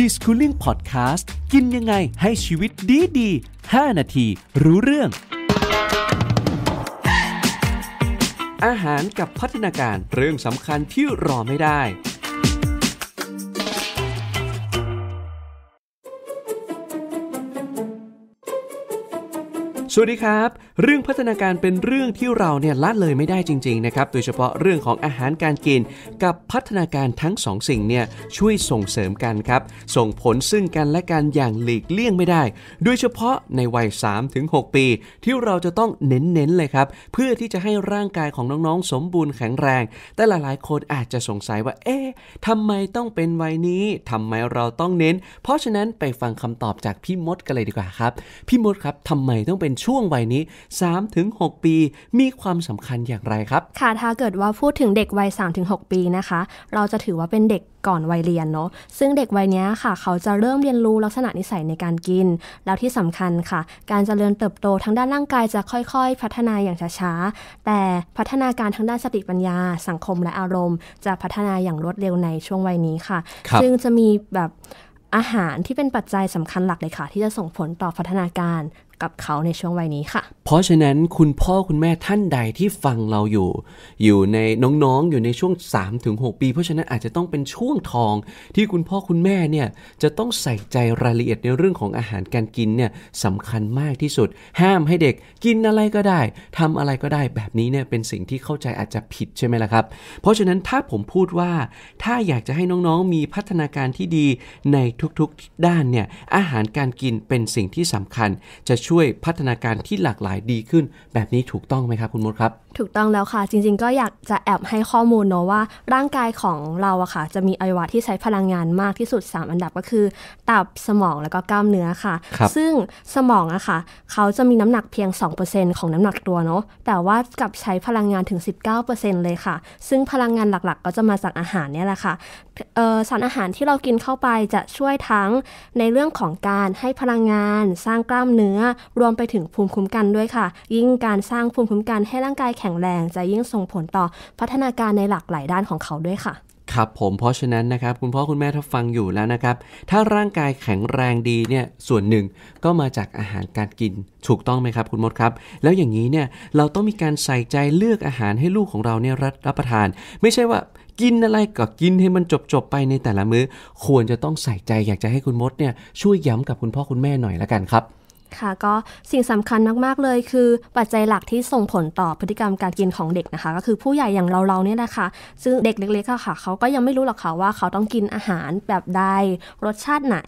ดีสคูลิ่งพอดแคสต์กินยังไงให้ชีวิตดีดี5นาทีรู้เรื่อง อาหารกับพัฒนาการเรื่องสำคัญที่รอไม่ได้สวัสดีครับ เรื่องพัฒนาการเป็นเรื่องที่เราเนี่ยละเลยไม่ได้จริงๆนะครับโดยเฉพาะเรื่องของอาหารการกิน กับพัฒนาการทั้งสองสิ่งเนี่ยช่วยส่งเสริมกันครับ ส่งผลซึ่งกันและกันอย่างหลีกเลี่ยงไม่ได้ โดยเฉพาะในวัย3-6ปี ที่เราจะต้องเน้น ๆ เลยครับ เพื่อที่จะให้ร่างกายของน้อง ๆ สมบูรณ์แข็งแรง แต่หลายๆคนอาจจะสงสัยว่าเอ๊ะทำไมต้องเป็นวัยนี้ทำไมเราต้องเน้น เพราะฉะนั้นไปฟังคำตอบจากพี่มดกันเลยดีกว่าครับพี่มดครับทำไมต้องเป็นนช่วงวัยนี้ 3-6 ปีมีความสำคัญอย่างไรครับ ค่ะถ้าเกิดว่าพูดถึงเด็กวัย 3-6 ปีนะคะ เราจะถือว่าเป็นเด็กก่อนวัยเรียนเนาะซึ่งเด็กวัยนี้ค่ะ เขาจะเริ่มเรียนรู้ลักษณะนิสัยในการกิน แล้วที่สำคัญค่ะ การจเจริญเติบโตทางด้านร่างกายจะค่อยๆ พัฒนาอย่างช้าๆแต่พัฒนาการทางด้านสติปัญญาสังคมและอารมณ์ จะพัฒนาอย่างรวดเร็วในช่วงวัยนี้ค่ะคซึ่งจะมีแบบอาหารที่เป็นปัจจัยสำคัญหลักเลยค่ะ ที่จะส่งผลต่อพัฒนาการกับเขาในช่วงวัยนี้ค่ะ เพราะฉะนั้นคุณพ่อคุณแม่ท่านใดที่ฟังเราอยู่ อยู่ในน้องๆอยู่ในช่วง 3-6 ปี เพราะฉะนั้นอาจจะต้องเป็นช่วงทองที่คุณพ่อคุณแม่เนี่ยจะต้องใส่ใจรายละเอียดในเรื่องของอาหารการกินเนี่ยสำคัญมากที่สุด ห้ามให้เด็กกินอะไรก็ได้ ทำอะไรก็ได้แบบนี้เนี่ยเป็นสิ่งที่เข้าใจอาจจะผิดใช่ไหมล่ะครับ เพราะฉะนั้นถ้าผมพูดว่า ถ้าอยากจะให้น้องๆมีพัฒนาการที่ดีในทุกๆด้านเนี่ยอาหารการกินเป็นสิ่งที่สำคัญ จะช่วย่วยพัฒนาการที่หลากหลายดีขึ้น แบบนี้ถูกต้องไหมครับคุณมดครับ ถูกต้องแล้วค่ะจริงๆ ก็อยากจะแอบให้ข้อมูลเนาะว่าร่างกายของเราอะค่ะจะมีอวัยวะที่ใช้พลังงานมากที่สุด 3 อันดับก็คือ ตับสมองแล้วก็กล้ามเนื้อค่ะคซึ่งสมองอะค่ะ เขาจะมีน้ำหนักเพียง 2%ของน้ำหนักตัวเนาะแต่ว่ากับใช้พลังงานถึง 19%เลยค่ะ ซึ่งพลังงานหลักๆ ก็จะมาจากอาหารเนี่ยแหละค่ะสารอาหารที่เรากินเข้าไปจะช่วยทั้งในเรื่องของการให้พลังงานสร้างกล้ามเนื้อรวมไปถึงภูมิคุ้มกันด้วยค่ะ ยิ่งการสร้างภูมิคุ้มกันให้ร่างกายแข็งแรงจะยิ่งส่งผลต่อพัฒนาการในหลากหลายด้านของเขาด้วยค่ะ ครับผม เพราะฉะนั้นนะครับคุณพ่อคุณแม่ถ้าฟังอยู่แล้วนะครับ ถ้าร่างกายแข็งแรงดีเนี่ยส่วนหนึ่งก็มาจากอาหารการกิน ถูกต้องไหมครับคุณมดครับ แล้วอย่างนี้เนี่ยเราต้องมีการใส่ใจเลือกอาหารให้ลูกของเราเนี่ยรับประทาน ไม่ใช่ว่า กินอะไรก็กินให้มันจบจบไปในแต่ละมือ้อ ควรจะต้องใส่ใจอยากจะให้คุณมดเนี่ยช่วยย้ำกับคุณพ่อคุณแม่หน่อยละกันครับค่ะก็สิ่งสำคัญมาก ๆ เลย คือ ปัจจัยหลักที่ส่งผลต่อพฤติกรรมการกินของเด็กนะคะ ก็คือผู้ใหญ่อย่างเราๆเนี่ยนะคะซึ่ง เด็กเล็กๆค่ะ เขาก็ยังไม่รู้หรอกค่ะว่าเขาต้องกินอาหารแบบใดรสชาติไหน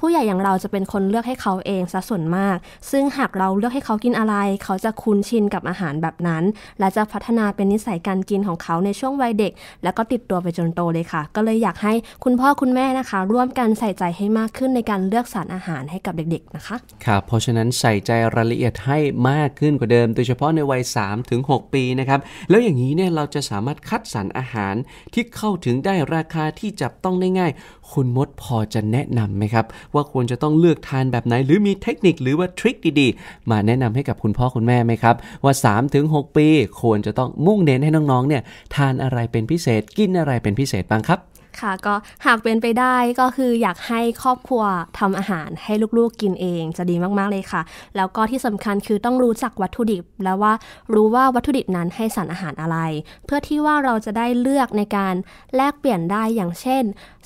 ผู้ใหญ่อย่างเราจะเป็นคนเลือกให้เขาเองซะส่วนมาก ซึ่งหากเราเลือกให้เขากินอะไร เขาจะคุ้นชินกับอาหารแบบนั้น และจะพัฒนาเป็นนิสัยการกินของเขาในช่วงวัยเด็ก แล้วก็ติดตัวไปจนโตเลยค่ะ ก็เลยอยากให้คุณพ่อคุณแม่นะคะ ร่วมกันใส่ใจให้มากขึ้นในการเลือกสารอาหารให้กับเด็กๆ นะคะครับเพราะฉะนั้นใส่ใจรายละเอียดให้มากขึ้นกว่าเดิม โดยเฉพาะในวัย3-6ถึงปีนะครับ แล้วอย่างนี้เนี่ยเราจะสามารถคัดสรรอาหารที่เข้าถึงได้ราคาที่จับต้องได้ง่าย คุณมดพอจะแนะนำไหมครับ ว่าควรจะต้องเลือกทานแบบไหนหรือมีเทคนิคหรือว่าทริคดีๆมาแนะนำให้กับคุณพ่อคุณแม่ไหมครับ ว่า 3-6ถึงปี ควรจะต้องมุ่งเน้นให้น้องๆเนี่ยทานอะไรเป็นพิเศษกินอะไรเป็นพิเศษบ้างครับค่ะก็หากเป็นไปได้ก็คืออยากให้ครอบครัวทำอาหารให้ลูกๆกินเองจะดีมากๆเลยค่ะ แล้วก็ที่สำคัญคือต้องรู้จักวัตถุดิบ แล้วว่ารู้ว่าวัตถุดิบนั้นให้สารอาหารอะไร เพื่อที่ว่าเราจะได้เลือกในการแลกเปลี่ยนได้อย่างเช่น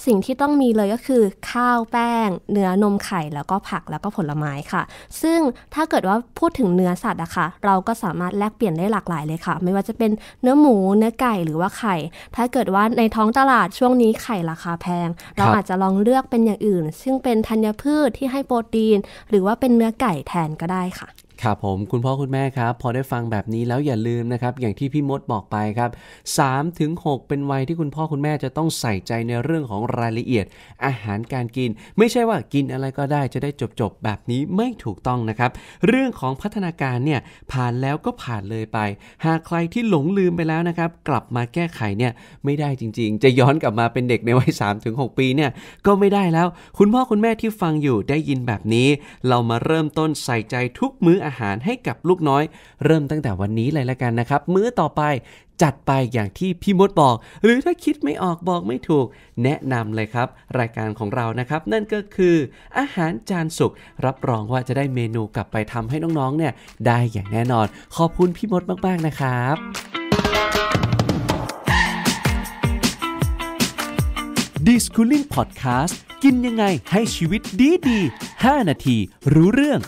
สิ่งที่ต้องมีเลยก็คือข้าวแป้ง เนื้อนมไข่แล้วก็ผักแล้วก็ผลไม้ค่ะ ซึ่งถ้าเกิดว่าพูดถึงเนื้อสัตว์อะค่ะ เราก็สามารถแลกเปลี่ยนได้หลากหลายเลยค่ะ ไม่ว่าจะเป็นเนื้อหมู เนื้อไก่หรือว่าไข่ ถ้าเกิดว่าในท้องตลาดช่วงนี้ไข่ราคาแพง เราอาจจะลองเลือกเป็นอย่างอื่น ซึ่งเป็นธัญพืชที่ให้โปรตีน หรือว่าเป็นเนื้อไก่แทนก็ได้ค่ะครับผมคุณพ่อคุณแม่ครับ พอได้ฟังแบบนี้แล้วอย่าลืมนะครับอย่างที่พี่มดบอกไปครับ3ถึง6เป็นวัยที่คุณพ่อคุณแม่จะต้องใส่ใจในเรื่องของรายละเอียดอาหารการกิน ไม่ใช่ว่ากินอะไรก็ได้จะได้จบจบแบบนี้ไม่ถูกต้องนะครับ เรื่องของพัฒนาการเนี่ยผ่านแล้วก็ผ่านเลยไป หากใครที่หลงลืมไปแล้วนะครับกลับมาแก้ไขเนี่ยไม่ได้จริงๆจะย้อนกลับมาเป็นเด็กในวัย3ถึง6ปีเนี่ยก็ไม่ได้แล้ว คุณพ่อคุณแม่ที่ฟังอยู่ได้ยินแบบนี้ เรามาเริ่มต้นใส่ใจทุกมื้ออาหารให้กับลูกน้อย เริ่มตั้งแต่วันนี้เลยละกันนะครับ มื้อต่อไปจัดไปอย่างที่พี่มดบอก หรือถ้าคิดไม่ออกบอกไม่ถูก แนะนำเลยครับ รายการของเรานะครับ นั่นก็คือ อาหารจานสุกรับรองว่าจะได้เมนูกลับไปทำให้น้องๆ เนี่ยได้อย่างแน่นอน ขอบคุณพี่มดมาก ๆ นะครับดิสคูลิ่งพอดแคสต์กินยังไงให้ชีวิตดีดี5นาที รู้เรื่อง